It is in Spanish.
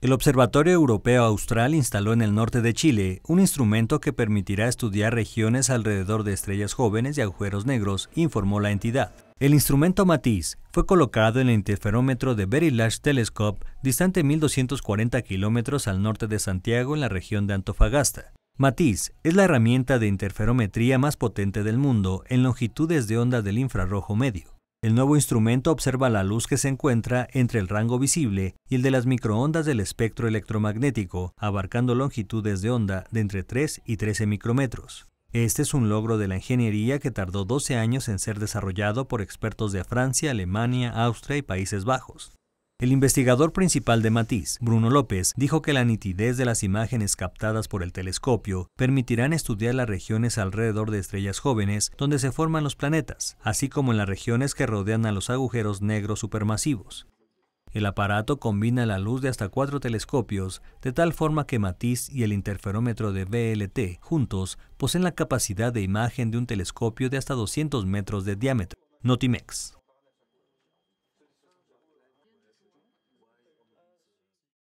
El Observatorio Europeo Austral instaló en el norte de Chile un instrumento que permitirá estudiar regiones alrededor de estrellas jóvenes y agujeros negros, informó la entidad. El instrumento Matiz fue colocado en el interferómetro de Very Large Telescope, distante 1.240 kilómetros al norte de Santiago, en la región de Antofagasta. Matiz es la herramienta de interferometría más potente del mundo en longitudes de onda del infrarrojo medio. El nuevo instrumento observa la luz que se encuentra entre el rango visible y el de las microondas del espectro electromagnético, abarcando longitudes de onda de entre 3 y 13 micrómetros. Este es un logro de la ingeniería que tardó 12 años en ser desarrollado por expertos de Francia, Alemania, Austria y Países Bajos. El investigador principal de Matiz, Bruno López, dijo que la nitidez de las imágenes captadas por el telescopio permitirán estudiar las regiones alrededor de estrellas jóvenes donde se forman los planetas, así como en las regiones que rodean a los agujeros negros supermasivos. El aparato combina la luz de hasta cuatro telescopios, de tal forma que Matiz y el interferómetro de BLT juntos poseen la capacidad de imagen de un telescopio de hasta 200 metros de diámetro. Notimex.